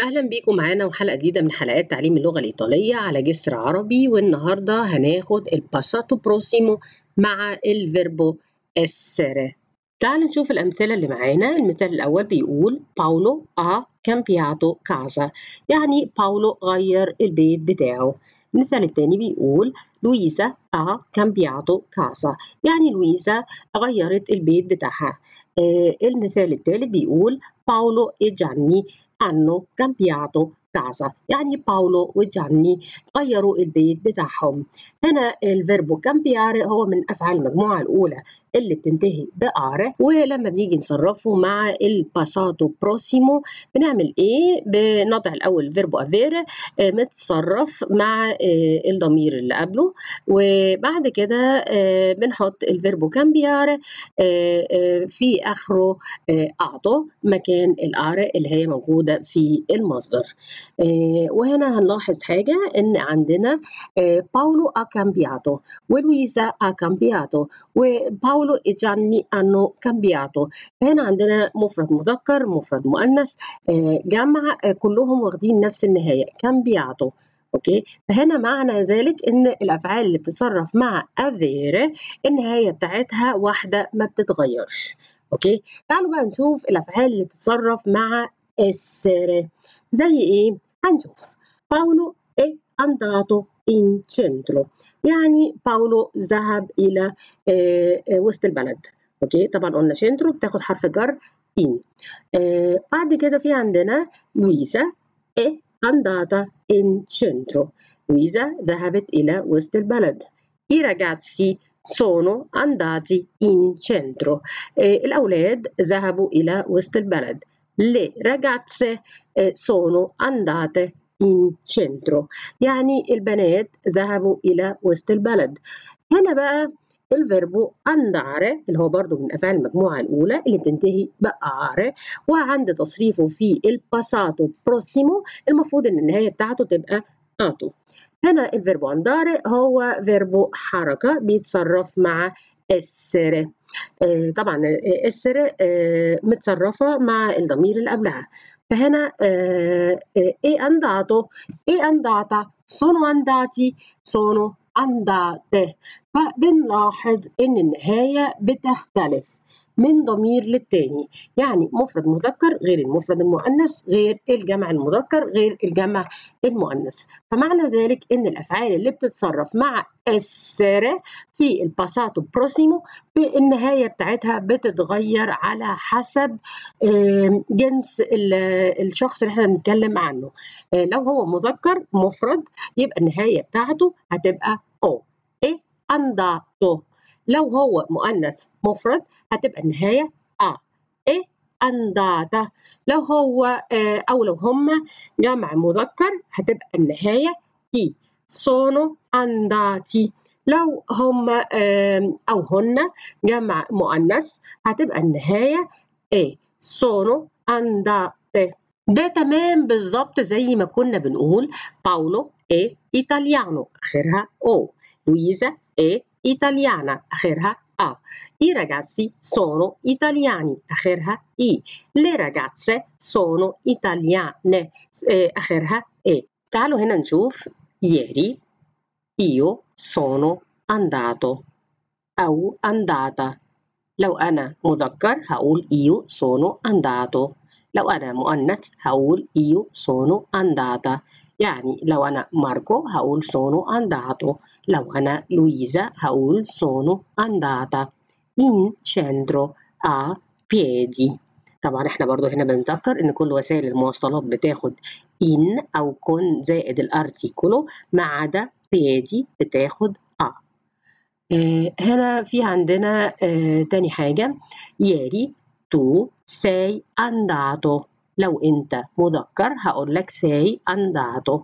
اهلا بيكم معانا وحلقه جديده من حلقات تعليم اللغه الايطاليه على جسر عربي والنهارده هناخد الباساتو بروسيمو مع الفيربو essere تعال نشوف الامثله اللي معانا المثال الاول بيقول باولو ا كامبياتو كازا يعني باولو غير البيت بتاعه المثال التاني بيقول لويزا ا كامبياتو كازا يعني لويزا غيرت البيت بتاعها آه المثال التالت بيقول باولو اي جاني hanno cambiato 16 يعني باولو وجاني غيروا البيت بتاعهم هنا الفيربو كامبياري هو من أفعال المجموعة الأولى اللي بتنتهي بآر ولما بنيجي نصرفه مع الباساتو بروسيمو بنعمل إيه؟ بنضع الأول فيربو أفير آه، متصرف مع آه، الضمير اللي قبله وبعد كده آه، بنحط الفيربو كامبيار في آخره اعطو مكان الآر اللي هي موجودة في المصدر آه، وهنا هنلاحظ حاجة إن عندنا آه، باولو اكامبياتو ولويزا اكامبياتو وباولو جاني انو كامبياتو هنا عندنا مفرد مذكر مفرد مؤنث آه، جمع كلهم واخدين نفس النهاية كامبياتو اوكي فهنا معنى ذلك ان الافعال اللي بتتصرف مع افير النهايه بتاعتها واحده ما بتتغيرش اوكي تعالوا بقى نشوف الافعال اللي بتتصرف مع essere زي ايه هنشوف باولو è andato in centro يعني باولو ذهب الى وسط البلد اوكي طبعا قلنا centro بتاخد حرف جر in. بعد كده في عندنا لويزا è andata in centro لويزا ذهبت الى وسط البلد i ragazzi sono andati in centro الاولاد ذهبوا الى وسط البلد le ragazze eh, sono andate in centro يعني البنات ذهبوا إلى وسط البلد هنا بقى الفيربو andare اللي هو برضو من أفعال المجموعة الأولى اللي بتنتهي بأر وعند تصريفه في الباساتو بروسيمو المفروض إن النهاية بتاعته تبقى أتو هنا الفيربو andare هو فيربو حركة بيتصرف مع السر آه، طبعا آه، السر آه، متصرفة مع الضمير اللي قبلها فهنا اي انداتو اي انداتا سونو انداتي سونو انداته فبنلاحظ ان النهاية بتختلف من ضمير للتاني يعني مفرد مذكر غير المفرد المؤنث غير الجمع المذكر غير الجمع المؤنث فمعنى ذلك ان الافعال اللي بتتصرف مع السر في الباساتو بروسيمو النهايه بتاعتها بتتغير على حسب جنس الشخص اللي احنا بنتكلم عنه آه، لو هو مذكر مفرد يبقى النهايه بتاعته هتبقى او ايه انداتو لو هو مؤنث مفرد هتبقى النهاية آ آه. إيه أنداتا لو هو آه، أو لو هما جمع مذكر هتبقى النهاية إي سونو أنداتي لو هما أو هن جمع مؤنث هتبقى النهاية إيه سونو أنداتي ده تمام بالظبط زي ما كنا بنقول باولو إيه إيطاليانو آخرها أو لويزا إيه italiana, acherha a. I ragazzi sono italiani, acherha i. Le ragazze sono italiane, eh, acherha e. Talo هنا نشوف ieri io sono andato أو andata لو أنا مذكر هقول io sono andato لو أنا مؤنث هقول io sono andata يعني لو أنا ماركو هقول سونو أنداتو لو أنا لويزا هقول سونو أنداتا إن شندرو أ بيدي طبعا احنا برضو هنا بنذكر ان كل وسائل المواصلات بتاخد ان او كون زائد الارتيكولو ما عدا بيدي بتاخد ا آه، هنا في عندنا آه، تاني حاجة ياري تو ساي أنداتو لو أنت مذكر هقول لك say andate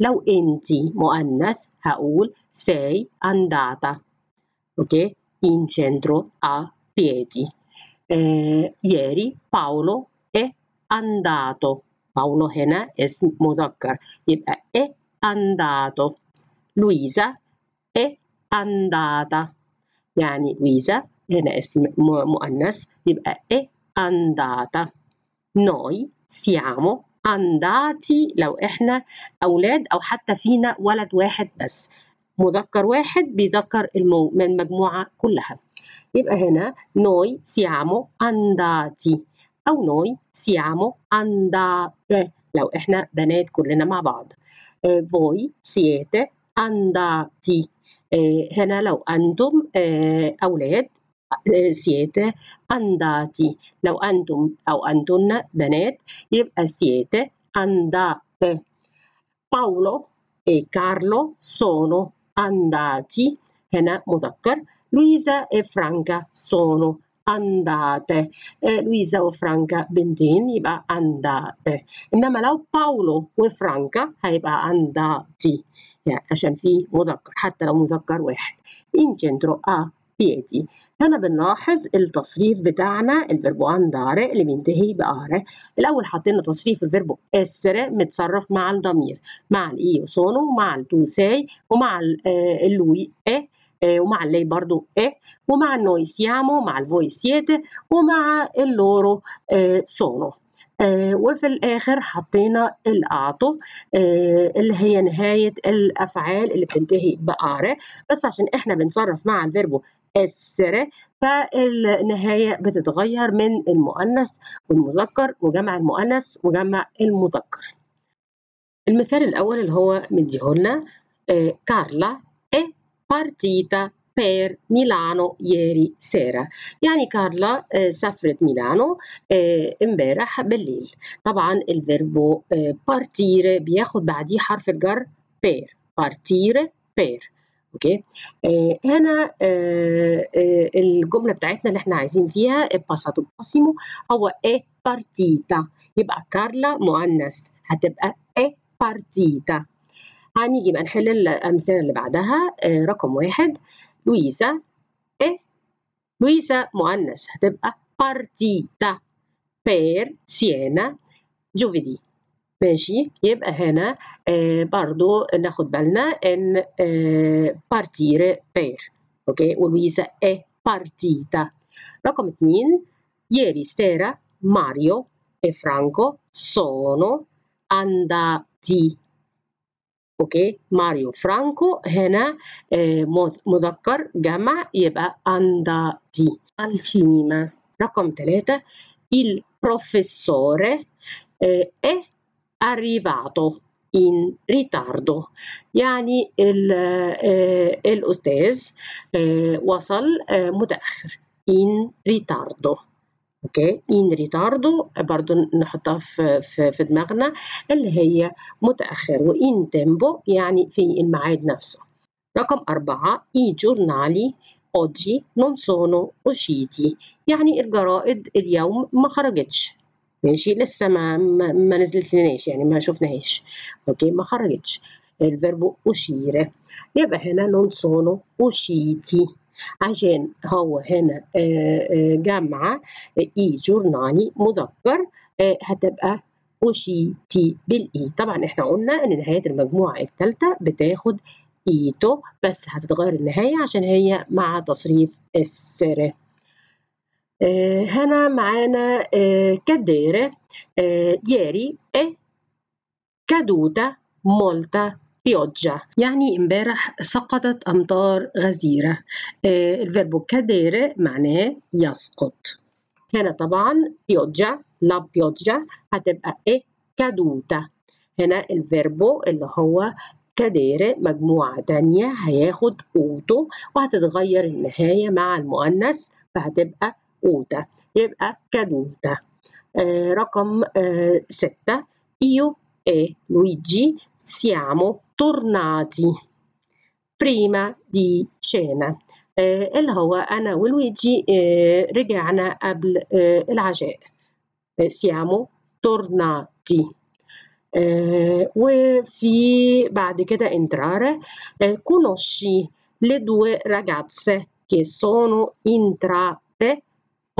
لو أنت مؤنث هقول say andata ok in centro a piedi eh, ieri Paolo è andato Paolo هنا اسم مذكر يبقى è andato luisa è andata يعني لويزا هنا اسم مؤنث يبقى è andata noi siamo andati لو احنا اولاد او حتى فينا ولد واحد بس مذكر واحد بيذكر المو... من المجموعه كلها يبقى هنا noi siamo andati او noi siamo andate لو احنا بنات كلنا مع بعض آه، voi siete andati آه، هنا لو انتم آه، اولاد siete andati لو أنتم أو أنتن بنات يبقى siete andate باولو e Carlo sono andati هنا مذكر لويزا e فرانكا sono andate لويزا وفرانكا بنتين يبقى andate إنما لو باولو وفرانكا هيبقى andati يعني عشان في مذكر حتى لو مذكر واحد incontro a بيدي هنا بنلاحظ التصريف بتاعنا الفيرب andare اللي بينتهي بآرة الأول حطينا تصريف الفيرب essere متصرف مع الضمير مع الإي سونو مع التو ساي ومع الوي آه، إيه آه، ومع اللي برضو إيه ومع النوي سيامو مع الفوي سيت ومع اللورو سونو آه، آه، وفي الآخر حطينا الأعطو آه، اللي هي نهاية الأفعال اللي بتنتهي بار بس عشان إحنا بنصرف مع الفيربو السر فالنهاية بتتغير من المؤنث والمذكر وجمع المؤنث وجمع المذكر المثال الأول اللي هو مديهولنا آه، كارلا e بارتيتا per ميلانو ياري sera. يعني كارلا سافرت ميلانو امبارح بالليل طبعا الفيربو بارتير بياخد بعديه حرف الجر بير بارتير بير اوكي هنا الجمله بتاعتنا اللي احنا عايزين فيها الباساتو باسيمو هو اي بارتيتا يبقى كارلا مؤنث هتبقى اي بارتيتا هنيجي بقى نحل الامثله اللي بعدها رقم واحد Luisa e Luisa Moannes هتبقى partita per Siena giovedì ماشي يبقى هنا برضو ناخد بالنا ان آه partire per اوكي ولويزا è partita رقم اتنين ieri sera Mario e Franco sono andati اوكي ماريو فرانكو هنا آه، مذكر جمع يبقى أندا دي الفينيما رقم ثلاثة il professore آه، è arrivato in ritardo يعني آه، الأستاذ وصل متأخر in ritardo اوكي ان ريتاردو برضو نحطها في, في, في دماغنا اللي هي متاخر وان تيمبو يعني في الميعاد نفسه رقم أربعة اي جورنالي اوجي نون سونو اوشيتي يعني الجرائد اليوم ما خرجتش ماشي لسه ما ما ما نزلتلناش يعني ما شفناهاش اوكي ما خرجتش الفيربو uscire يبقى هنا نون سونو اوشيتي عشان هو هنا آه، آه، جمع آه، اي جورناني مذكر هتبقى وشي تي بالاي طبعا احنا قلنا ان نهايه المجموعه الثالثه بتاخد ايتو بس هتتغير النهايه عشان هي مع تصريف السر هنا معانا كديره ياري e caduta molta بيوجا يعني امبارح سقطت أمطار غزيرة آه، الفيربو كادير معناه يسقط هنا طبعا بيوجا لا بيوجا هتبقى إيه كادوتا هنا الفيربو اللي هو كادير مجموعة تانية هياخد أوتو وهتتغير النهاية مع المؤنث فهتبقى أوتا يبقى كادوتا آه رقم آه ستة إيو e Luigi siamo tornati prima di cena آه اللي هو أنا ولويجي آه رجعنا قبل آه العشاء سيامو تورناتي وفي بعد كده entrare eh, conosci le due ragazze che sono entrate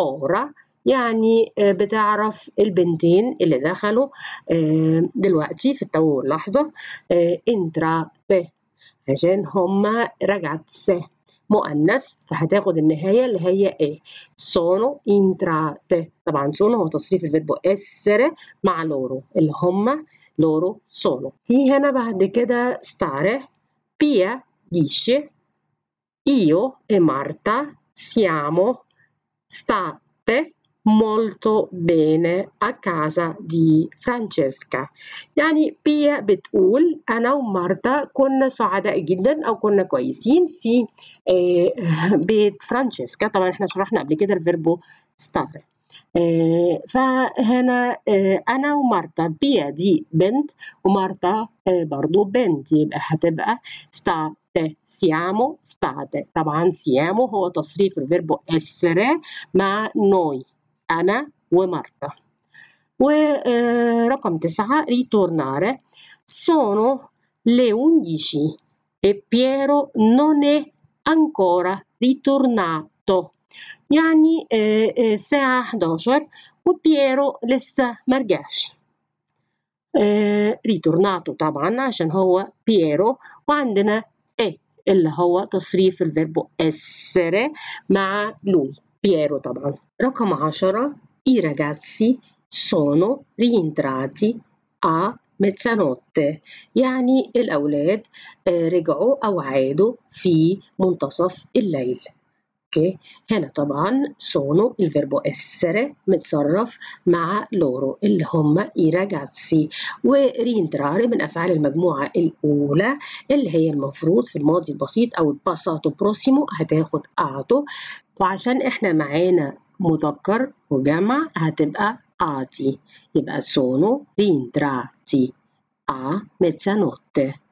ora يعني آه، بتعرف البنتين اللي دخلوا آه، دلوقتي في التو لحظة آه، انترا ب عشان هما رجعت س مؤنث فهتاخد النهاية اللي هي ايه سونو انترا ت طبعا سونو هو تصريف الفيربو اسر مع لورو اللي هما لورو سونو في هنا بعد كده ستار بيا ديشي ايو اي مارتا سيامو state molto bene a casa di فرانشيسكا يعني بيا بتقول أنا ومارتا كنا سعداء جدا أو كنا كويسين في بيت فرانشيسكا طبعا احنا شرحنا قبل كده الفيربو ستار فهنا أنا ومارتا بيا دي بنت ومارتا برضو بنت يبقى هتبقى ستار سيامو ستاتي طبعا سيامو هو تصريف الفيربو اسري مع نوي أنا ومارتا ورقم تسعة ritornare sono le 11 e Piero non è ancora ritornato يعني الساعة 11 وبييرو لسه مرجعش ريتورناتو طبعا عشان هو بييرو وعندنا ايه اللي هو تصريف الفيربو essere مع لوي بيرو طبعا رقم عشرة i ragazzi sono rientrati a mezzanotte يعني الأولاد آه، رجعوا أو عادوا في منتصف الليل اوكي هنا طبعا سونو الفيربو essere متصرف مع لورو اللي هم ايراجاتسي ragazzi ورينتراري من افعال المجموعه الاولى اللي هي المفروض في الماضي البسيط او الباساتو بروسيمو هتاخد اعتو وعشان احنا معانا مذكر وجمع هتبقى اتي يبقى سونو رينتراتي ا ميتسانوتي